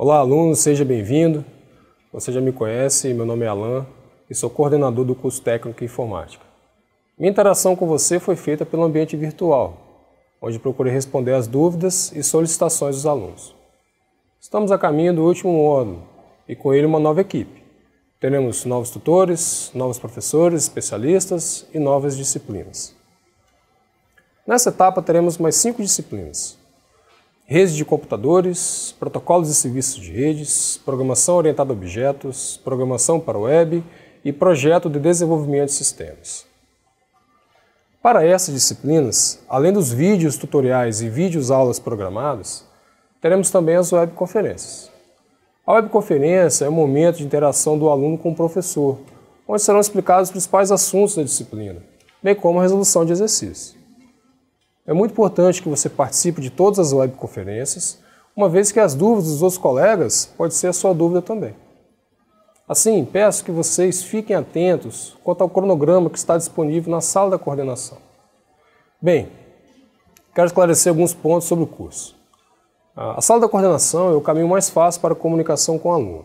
Olá, aluno, seja bem-vindo. Você já me conhece, meu nome é Alan e sou coordenador do curso técnico em informática. Minha interação com você foi feita pelo ambiente virtual, onde procurei responder às dúvidas e solicitações dos alunos. Estamos a caminho do último módulo e com ele uma nova equipe. Teremos novos tutores, novos professores, especialistas e novas disciplinas. Nessa etapa teremos mais cinco disciplinas redes de computadores, protocolos e serviços de redes, programação orientada a objetos, programação para web e projeto de desenvolvimento de sistemas. Para essas disciplinas, além dos vídeos tutoriais e vídeos aulas programadas, teremos também as webconferências. A webconferência é o momento de interação do aluno com o professor, onde serão explicados os principais assuntos da disciplina, bem como a resolução de exercícios. É muito importante que você participe de todas as webconferências, uma vez que as dúvidas dos outros colegas pode ser a sua dúvida também. Assim, peço que vocês fiquem atentos quanto ao cronograma que está disponível na sala da coordenação. Bem, quero esclarecer alguns pontos sobre o curso. A sala da coordenação é o caminho mais fácil para a comunicação com o aluno.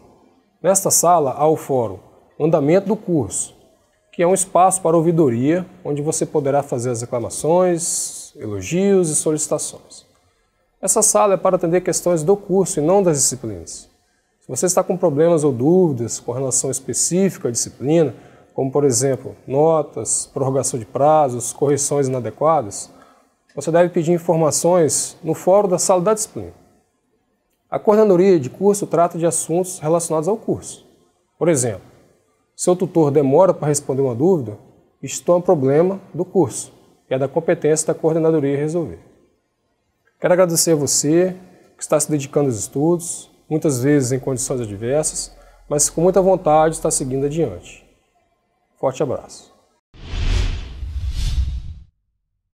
Nesta sala há o fórum Andamento do curso, que é um espaço para ouvidoria, onde você poderá fazer as reclamações, elogios e solicitações. Essa sala é para atender questões do curso e não das disciplinas. Se você está com problemas ou dúvidas com relação específica à disciplina, como por exemplo notas, prorrogação de prazos, correções inadequadas, você deve pedir informações no fórum da sala da disciplina. A coordenadoria de curso trata de assuntos relacionados ao curso. Por exemplo, seu tutor demora para responder uma dúvida, isto é um problema do curso, é da competência da coordenadoria resolver. Quero agradecer a você que está se dedicando aos estudos, muitas vezes em condições adversas, mas com muita vontade está seguindo adiante. Forte abraço.